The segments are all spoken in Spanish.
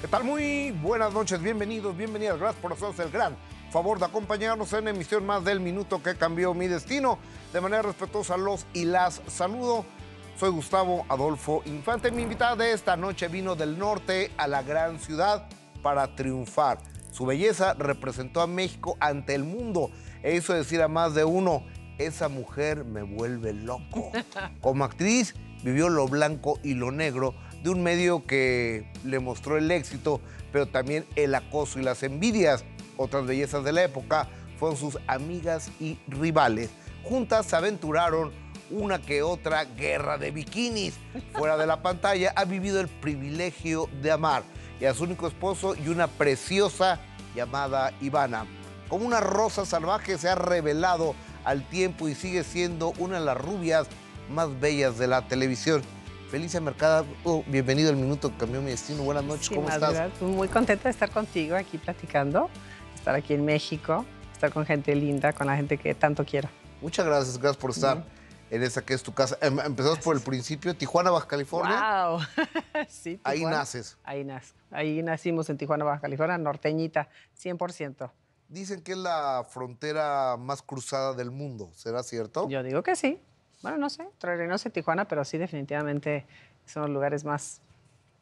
¿Qué tal? Muy buenas noches, bienvenidos, bienvenidas. Gracias por hacer el gran favor de acompañarnos en emisión más del minuto que cambió mi destino. De manera respetuosa los y las saludo. Soy Gustavo Adolfo Infante. Mi invitada de esta noche vino del norte a la gran ciudad para triunfar. Su belleza representó a México ante el mundo e hizo decir a más de uno, esa mujer me vuelve loco. Como actriz vivió lo blanco y lo negro de un medio que le mostró el éxito, pero también el acoso y las envidias. Otras bellezas de la época fueron sus amigas y rivales. Juntas se aventuraron una que otra guerra de bikinis. Fuera de la pantalla ha vivido el privilegio de amar y a su único esposo y una preciosa llamada Ivana. Como una rosa salvaje se ha revelado al tiempo y sigue siendo una de las rubias más bellas de la televisión. Felicia Mercada, oh, bienvenido al Minuto que Cambió Mi Destino. Buenas noches, ¿cómo estás? muy contenta de estar contigo aquí platicando, estar aquí en México, estar con gente linda, con la gente que tanto quiero. Muchas gracias, gracias por estar. En esta que es tu casa. Em, empezamos por el principio, Tijuana, Baja California. ¡Wow! Ahí naces. Ahí nacimos en Tijuana, Baja California, norteñita, 100%. Dicen que es la frontera más cruzada del mundo, ¿será cierto? Yo digo que sí bueno, no sé, no sé Tijuana, pero sí definitivamente son los lugares más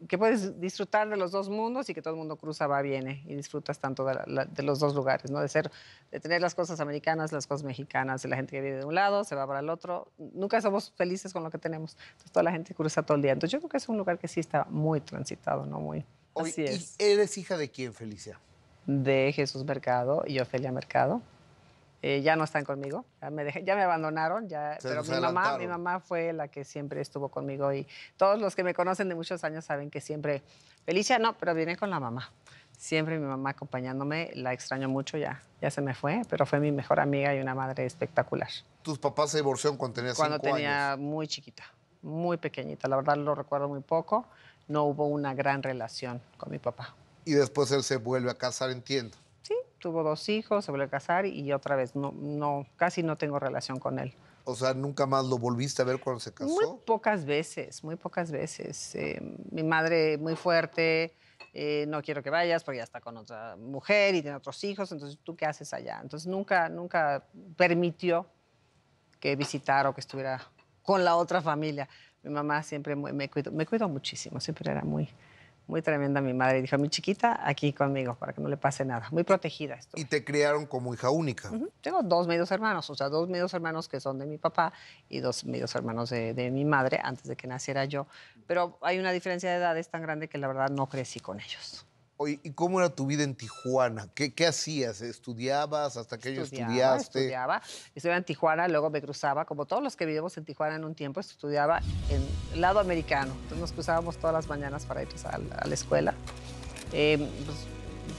que puedes disfrutar de los dos mundos y que todo el mundo cruza, va, viene y disfrutas tanto de, los dos lugares, ¿no? De ser, de tener las cosas americanas, las cosas mexicanas, de la gente que vive de un lado, se va para el otro. Nunca somos felices con lo que tenemos. Entonces toda la gente cruza todo el día. Entonces yo creo que es un lugar que sí está muy transitado, ¿no? Muy. así es. ¿y ¿Eres hija de quién, Felicia? De Jesús Mercado y Ofelia Mercado. Eh, ya no están conmigo, ya me, abandonaron, ya, pero mi mamá, mi mamá fue la que siempre estuvo conmigo y todos los que me conocen de muchos años saben que siempre, Felicia no, pero viene con la mamá. Siempre mi mamá acompañándome, la extraño mucho ya, ya se me fue, pero fue mi mejor amiga y una madre espectacular. ¿Tus papás se divorciaron cuando tenías cuando tenía muy chiquita, muy pequeñita, la verdad lo recuerdo muy poco, no hubo una gran relación con mi papá. Y después él se vuelve a casar, entiendo tuvo dos hijos, se volvió a casar y otra vez no, no, casi no tengo relación con él. O sea, nunca más lo volviste a ver cuando se casó. Muy pocas veces, muy pocas veces. Eh, mi madre muy fuerte, eh, no quiero que vayas porque ya está con otra mujer y tiene otros hijos, entonces tú qué haces allá. Entonces nunca, nunca permitió que visitara o que estuviera con la otra familia. Mi mamá siempre me cuidó, me cuidó muchísimo, siempre era muy, muy tremenda mi madre. Dijo, mi chiquita, aquí conmigo, para que no le pase nada. Muy protegida esto. ¿Y te criaron como hija única? Tengo dos medios hermanos, o sea, dos medios hermanos que son de mi papá y dos medios hermanos de, de, mi madre antes de que naciera yo. Pero hay una diferencia de edades tan grande que la verdad no crecí con ellos. Oye, ¿y cómo era tu vida en Tijuana? ¿Qué, hacías? ¿Estudiabas? ¿Hasta que yo estudiaste? Estudiaba. Estudiaba en Tijuana, luego me cruzaba, como todos los que vivimos en Tijuana en un tiempo, estudiaba en el lado americano. Entonces nos cruzábamos todas las mañanas para ir a, la, escuela. Em, pues,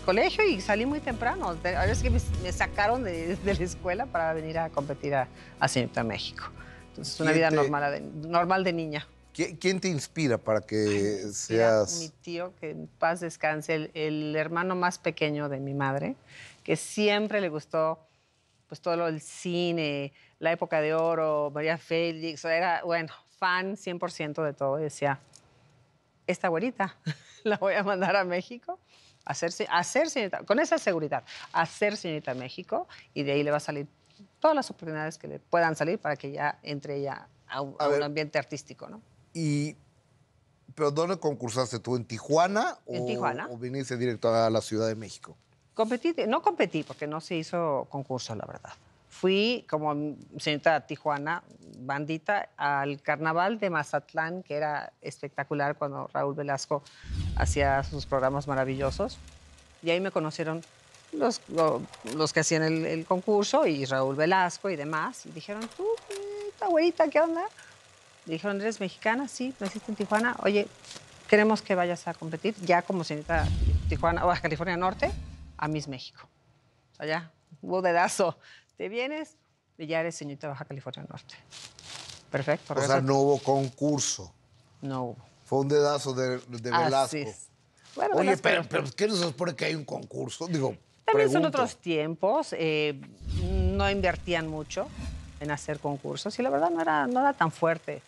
colegio y salí muy temprano. A veces que me, sacaron de, la escuela para venir a competir a, de México. Entonces, una vida este normal, normal de niña. ¿Quién te inspira para que seas...? mi tío, que en paz descanse, el, hermano más pequeño de mi madre, que siempre le gustó pues todo el cine, la época de oro, María Félix, era, bueno, fan 100% de todo. Y decía, esta abuelita la voy a mandar a México a ser, señorita, con esa seguridad, a ser señorita México y de ahí le va a salir todas las oportunidades que le puedan salir para que ya entre ella a un ambiente artístico, ¿no? Y, ¿Pero dónde concursaste tú? ¿En Tijuana? o, ¿O viniste directo a la Ciudad de México? Competí, no competí porque no se hizo concurso, la verdad. Fui como señorita Tijuana, bandita, al carnaval de Mazatlán, que era espectacular cuando Raúl Velasco hacía sus programas maravillosos. Y ahí me conocieron los, que hacían el, el concurso y Raúl Velasco y demás. Y dijeron, tú, esta güerita, ¿qué onda? dijeron, ¿eres mexicana? Sí, naciste en Tijuana. Oye, queremos que vayas a competir ya como señorita Tijuana, Baja California Norte, a Miss México. O sea, ya, hubo dedazo. Te vienes y ya eres señorita Baja California Norte. Perfecto. O sea, no hubo concurso. No hubo. Fue un dedazo de, de Velasco. Así Bueno, Oye, pero, pero, ¿qué nos supone que hay un concurso? Digo, También son otros tiempos. Eh, no invertían mucho en hacer concursos y la verdad no era, no era tan fuerte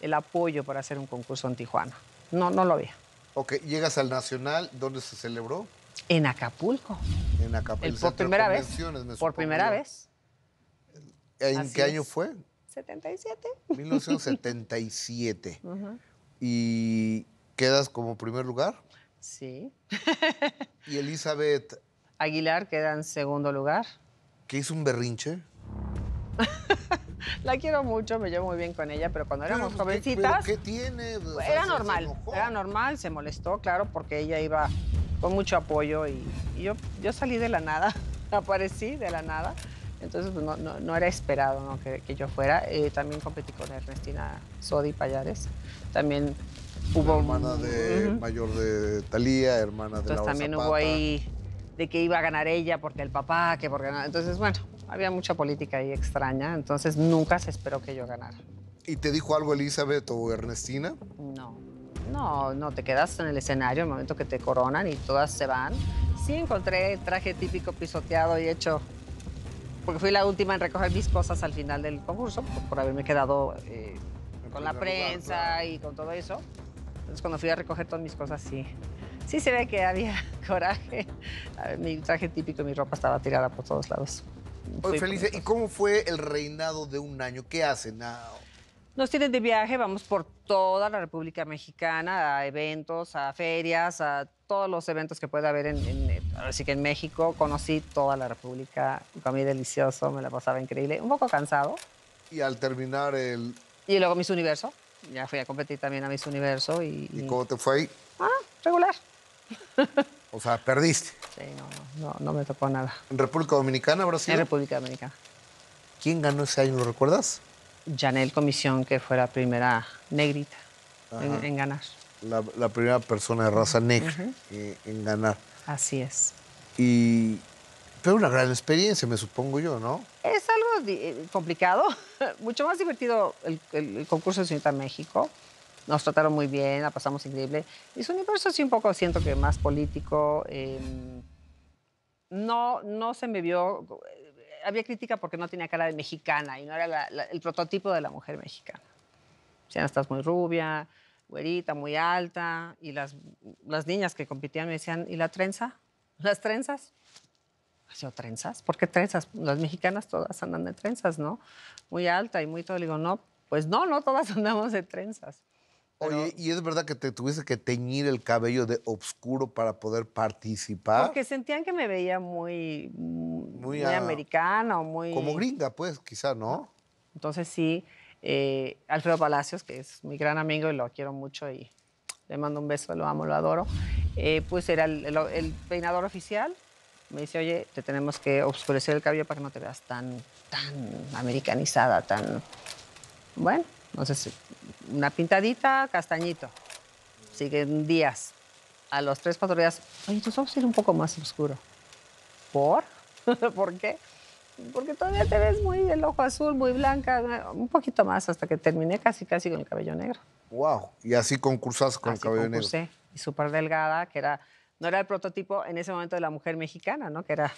el apoyo para hacer un concurso en Tijuana. No, no lo había. Ok, llegas al Nacional, ¿dónde se celebró? En Acapulco. En Acapulco. por primera vez. Por primera vez. ¿En qué año fue? 77. 1977. ¿Y quedas como primer lugar? Sí. ¿Y Elizabeth? Aguilar queda en segundo lugar. ¿Qué hizo un berrinche? la quiero mucho, me llevo muy bien con ella, pero cuando éramos pues, jovencitas. tiene? Pues, era normal, era normal, se molestó, claro, porque ella iba con mucho apoyo y, yo, yo salí de la nada, aparecí de la nada. Entonces pues, no, era esperado ¿no? Que, yo fuera. Eh, también competí con Ernestina Sodi Payares. También hubo... hermana de, mayor de Talía, hermana de Entonces también hubo ahí de que iba a ganar ella porque el papá, que porque... Entonces, bueno, había mucha política ahí extraña, entonces nunca se esperó que yo ganara. ¿Y te dijo algo Elizabeth o Ernestina? No, no, no, te quedaste en el escenario el momento que te coronan y todas se van. Sí encontré traje típico pisoteado y hecho, porque fui la última en recoger mis cosas al final del concurso, por, haberme quedado eh, con la prensa y con todo eso. Entonces cuando fui a recoger todas mis cosas, sí, sí se ve que había coraje. mi traje típico, mi ropa estaba tirada por todos lados. Oye, Felicia, ¿y cómo fue el reinado de un año? ¿Qué hacen? Ah, nos tienen de viaje, vamos por toda la República Mexicana, a eventos, a ferias, a todos los eventos que pueda haber en, así que en México. Conocí toda la República, comí delicioso, me la pasaba increíble, un poco cansado. Y al terminar el... Y luego Miss Universo, ya fui a competir también a Miss Universo y... ¿Y, cómo te fue ahí? Ah, regular. o sea, perdiste no, no, me tocó nada. ¿En República Dominicana, Brasil? En República Dominicana. ¿Quién ganó ese año, lo recuerdas? Janel Comisión, que fue la primera negrita en, ganar. La, primera persona de raza negra en ganar. Así es. Y fue una gran experiencia, me supongo yo, ¿no? Es algo eh, complicado, mucho más divertido el, concurso de México. Nos trataron muy bien, la pasamos increíble. Es su universo así un poco, siento que más político. Em, no, no se me vio. Eh, había crítica porque no tenía cara de mexicana y no era el prototipo de la mujer mexicana. O sea, estás muy rubia, güerita, muy alta. Y las, niñas que competían me decían, ¿y la trenza? ¿Las trenzas? ¿Yo trenzas? ¿Por qué trenzas? Las mexicanas todas andan de trenzas, ¿no? Muy alta y muy todo. Le digo, no, pues no, no todas andamos de trenzas. Oye, ¿y es verdad que te tuviese que teñir el cabello de oscuro para poder participar? Porque sentían que me veía muy, mm, muy, muy ah, americana o muy... Como gringa, pues, quizá, ¿no? Entonces sí, eh, Alfredo Palacios, que es mi gran amigo y lo quiero mucho y le mando un beso, lo amo, lo adoro, eh, pues era el, el, peinador oficial. Me dice, oye, te tenemos que oscurecer el cabello para que no te veas tan, tan americanizada, tan... Bueno, entonces, una pintadita, castañito. Siguen días. A los tres, cuatro días, oye, tus ojos ir un poco más oscuro. ¿Por? ¿Por qué? Porque todavía te ves muy el ojo azul, muy blanca, un poquito más, hasta que terminé casi, casi con el cabello negro. ¡Wow! Y así concursas con el cabello concursé. negro. Y súper delgada, que era, no era el prototipo en ese momento de la mujer mexicana, ¿no? Que era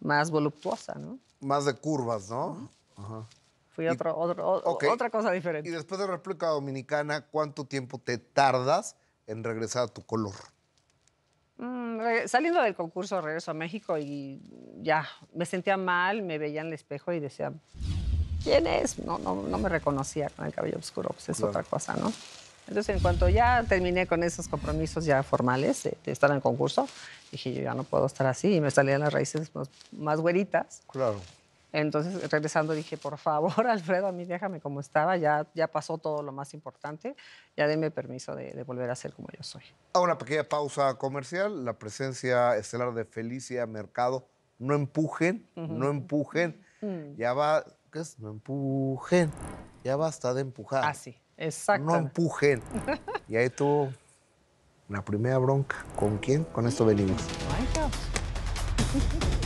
más voluptuosa, ¿no? Más de curvas, ¿no? Ajá. Fui otra cosa diferente. Y después de República Dominicana, ¿cuánto tiempo te tardas en regresar a tu color? Mm, saliendo del concurso regreso a México y ya me sentía mal, me veía en el espejo y decía, ¿quién es? No, no, no me reconocía con el cabello oscuro, pues es otra cosa, ¿no? Entonces, en cuanto ya terminé con esos compromisos ya formales de, estar en el concurso, dije, yo ya no puedo estar así. Y me salían las raíces más, más güeritas. Claro. Entonces, regresando dije, por favor, Alfredo, a mí déjame como estaba, ya, ya pasó todo lo más importante, ya denme permiso de, volver a ser como yo soy. A una pequeña pausa comercial, la presencia estelar de Felicia Mercado, no empujen, no empujen, mm. ya va, ¿qué es? No empujen, ya basta de empujar. Así, ah, exacto. No empujen. y ahí tuvo la primera bronca. ¿Con quién? Con esto venimos.